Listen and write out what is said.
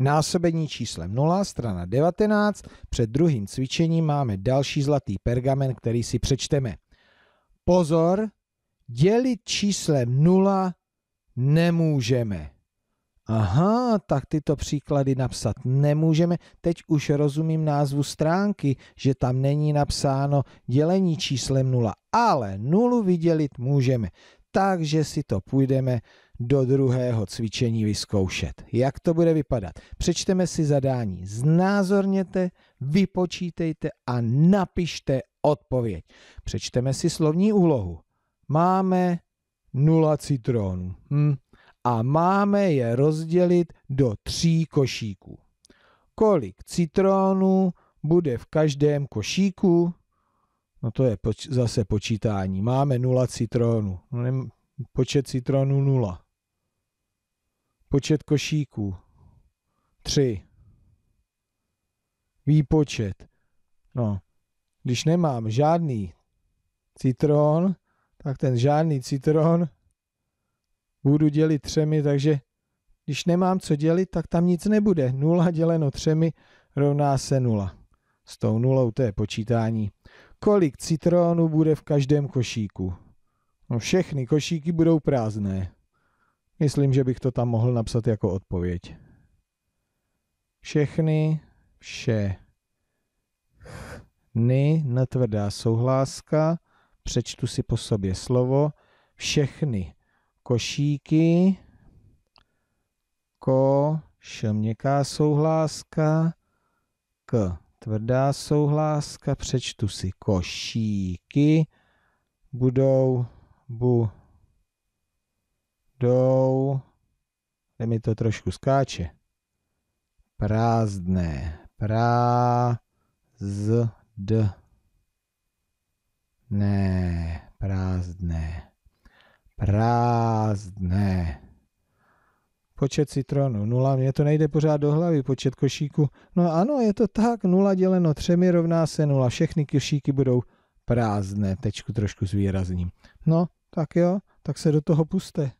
Násobení číslem 0, strana 19, před druhým cvičením máme další zlatý pergamen, který si přečteme. Pozor, dělit číslem 0 nemůžeme. Aha, tak tyto příklady napsat nemůžeme. Teď už rozumím názvu stránky, že tam není napsáno dělení číslem 0, ale nulu vydělit můžeme takže si to půjdeme do druhého cvičení vyzkoušet. Jak to bude vypadat? Přečteme si zadání, znázorněte, vypočítejte a napište odpověď. Přečteme si slovní úlohu. Máme nula citronů hm. a máme je rozdělit do tří košíků. Kolik citronů bude v každém košíku? No to je poč- zase počítání. Máme nula citronů. No ne- počet citronů nula. Počet košíků tři. Výpočet. No, když nemám žádný citron, tak ten žádný citron budu dělit třemi, takže když nemám co dělit, tak tam nic nebude. Nula děleno třemi rovná se nula. S tou nulou to je počítání kolik citronů bude v každém košíku. No všechny košíky budou prázdné. Myslím, že bych to tam mohl napsat jako odpověď. Všechny, vše. Ny, netvrdá souhláska, přečtu si po sobě slovo. Všechny košíky, ko, š, souhláska, k, Tvrdá souhláska, přečtu si košíky, budou, bu, dou, kde mi to trošku skáče. Prázdné, prá, z, d, ne, prázdné, prázdné počet citronů. Nula, mně to nejde pořád do hlavy, počet košíků. No ano, je to tak, nula děleno třemi rovná se nula. Všechny košíky budou prázdné, tečku trošku zvýrazním. No, tak jo, tak se do toho puste.